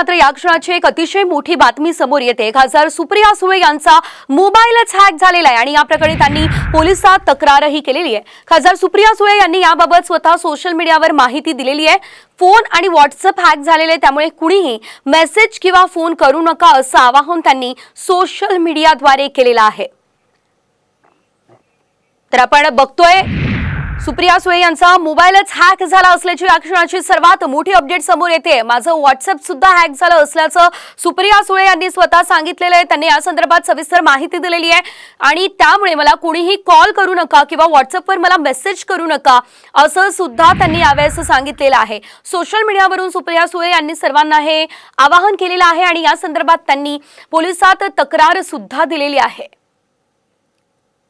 मात्र या क्षणाची एक अतिशय मोठी बातमी समोर येते खासदार सुप्रिया सुळे यांचा मोबाईलच हॅक झालेला आहे आणि या प्रकरणी त्यांनी पोलिसात तक्रारही केलेली आहे खासदार सुप्रिया सुळे यांनी याबाबत स्वतः सोशल मीडियावर माहिती दिलेली आहे फोन आणि व्हॉट्सअप हॅक झालेले त्यामुळे कुणीही मेसेज किंवा फोन करू नका असं आवाहन त्यांनी सोशल मीडियाद्वारे केलेलं आहे तर आपण बघतोय सुप्रिया सुळे यांचा मोबाईलच हॅक झाला असल्याची या क्षणाची सर्वात मोठी अपडेट समोर येते माझं व्हॉट्सअप सुद्धा हॅक झालं असल्याचं सुप्रिया सुळे यांनी स्वतः सांगितलेलं आहे त्यांनी या संदर्भात सविस्तर माहिती दिलेली आहे आणि त्यामुळे मला कोणीही कॉल करू नका किंवा व्हॉट्सअपवर मला मेसेज करू नका असं सुद्धा त्यांनी यावेळेस सांगितलेलं आहे सोशल मीडियावरून सुप्रिया सुळे यांनी सर्वांना हे आवाहन केलेलं आहे आणि या संदर्भात त्यांनी पोलिसात तक्रार सुद्धा दिलेली आहे